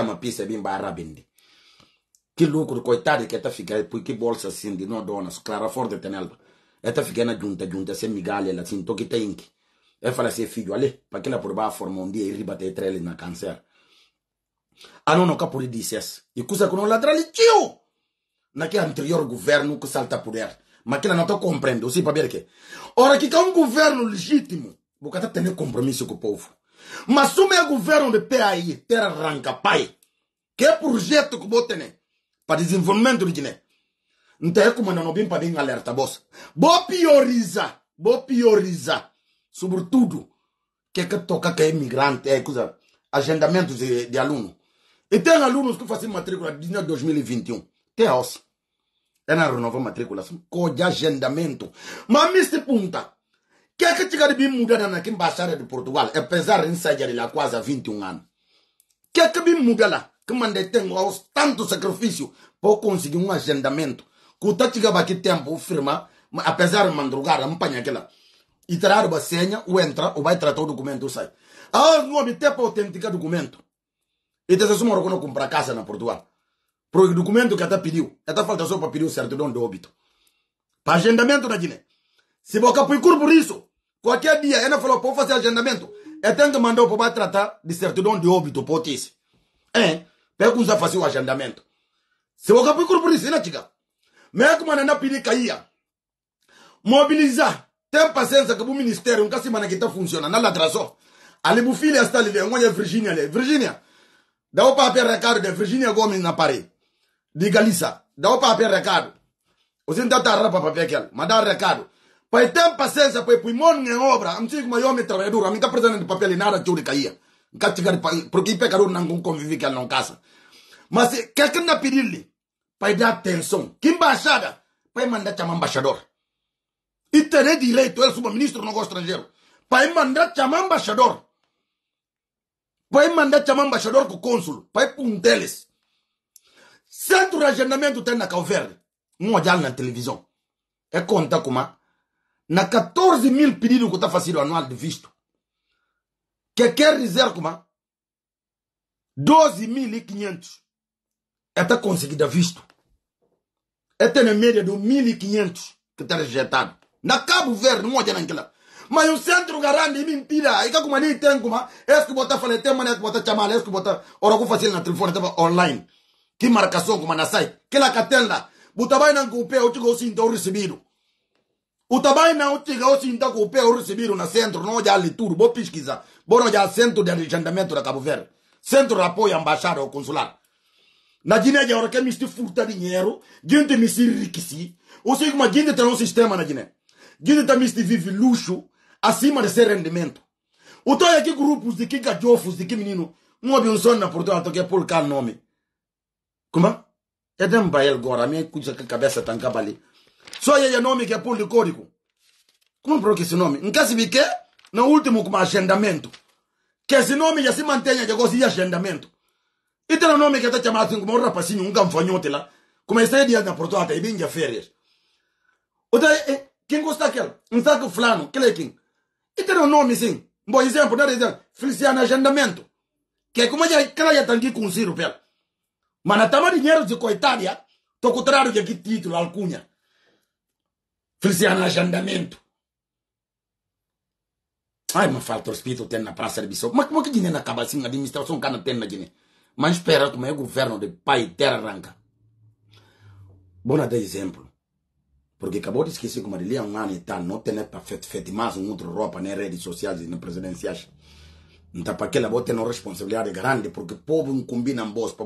hata mapisa bimba arabindi ki lucro coitado que está fica por que bolsa assim de não donas clara forte tenelba está ficando junta junta sem migalha lá que toque tem que é falar se filho ali para que lá por baixo forma um dia e riba ter na câncer a não nunca por disse e coisa que não ladra ali tio naquele anterior governo que salta poder mas que lá não está compreendendo assim para ver que ora que é um governo legítimo porque está ter compromisso com o povo mas o meu governo de PAI, Terra arranca Pai. Que é projeto que vou ter né, para desenvolvimento do Guiné. Não é como não vim para vir alerta, boss. Vou priorizar, vou priorizar, sobretudo, que é que toca que é imigrante, é coisa, agendamento de, de aluno. E tem alunos que fazem matrícula de 2021. Né, tem os É na renova matrícula, com de agendamento. Mas me punta que Keke de bi mudar na embaixada de Portugal, apesar de lá quase há 21 anos. que bi mudar lá, que mandei tenho aos tanto sacrifício para conseguir um agendamento. Kuta chegava aqui tempo firma, apesar de mandrugar, ampanha aquela. E terá uma senha, ou entra, ou vai tratar o documento, ou sai. Ah, não há tempo autenticar documento. E te assuma o que comprar casa na Portugal. Pro documento que até pediu, até falta só para pedir o certidão do óbito. Para agendamento da Guiné. Se boca por isso, Qualquer dia, ela falou, para fazer agendamento. Eu tenho que mandar o papai tratar de certidão de óbito, potice. É, pega um fazer o agendamento. Se né, o capo corpo disse, né, chica? Meco manana piricaia. Mobilizar. Tem paciência que o ministério, um caso que está funcionando, ela atrasou. Ali, o filho está ali, uma é Virgínia ali. Virgínia, dá o papel recado de Virgínia Gomes na parede. De Lisa, dá o papel recado. Você não está a para papel aquele, mas dá recado. Pai, tem paciência, pai, põe mão em obra. Não sei como eu me trabalhador, não está presente de papel e nada, tio de caia. Nunca chegar, porque pecador não convive que ele não casa. Mas se eh, quer que não pedir pai, dá atenção. Que embaixada? Pai, mandar chamar embaixador. E terei direito, ele ministro no negócio estrangeiro. Pai, mandar chamar embaixador. Pai, mandar chamar embaixador com o cônsul. Pai, um deles. Centro de agendamento tem na Calverde. Um olhar na televisão. É conta como na 14 mil pedidos que está fazendo anual de visto. Que quer dizer como? 12.500 está conseguida visto. Está na média de 1.500 que está rejeitado. Na Cabo Verde, não olha naquela. Mas o centro garante é impida. E como nem tem como, é que botar falei, tem maneira que botar chamada, é que botar, ora vou fazer na telefone, estava online. Que marcação como na site. Que lá que atenda. Botar vai na cupê, eu te gosto então recebido. utabai na uchiga osinta kupea urisibiri na centro noja alituru bopishikiza bono ja centro de alijandamento da Cabo Verde centro de apoio ambaixada ou consular na Guiné ja orake misti furta dinheiro gente misti riquisi ou seja uma gente tem sistema na Guiné gente tá misti vive luxo acima de seu rendimento utoya aqui grupos de que gajofos de que menino não havia na Portugal toque por cá nome como é de um baile agora minha cuja cabeça tá so yeye nome que aponde kodiku kuma que esse nome nkasi bique no último como agendamento que esse nome já se mantenha já gosta de agendamento e tem nome que está kuma como um nga um ganfanhote lá como está ele na proto e bem já férias outra quem gosta daquele um saco fulano que é quem e tem nome sim bom exemplo dar exemplo Feliciano agendamento que como já aquela já tangi com zero pela mas na tama dinheiro de coitária tô contrário de que título Feliciano agendamento. Ai, mas falta o espírito tem na praça de Bissau. Mas como é que dinheiro acaba assim? A administração cana tem na Guiné. Mas espera, como é o governo de pai terra arranca. Bom, dar exemplo. Porque acabou de esquecer que Marilia um ano e tal, não tem para feito mais um outro roupa, nas redes sociais, nas presidenciais. Então, para aquela, vou ter uma responsabilidade grande, porque o povo não combina em bolsa.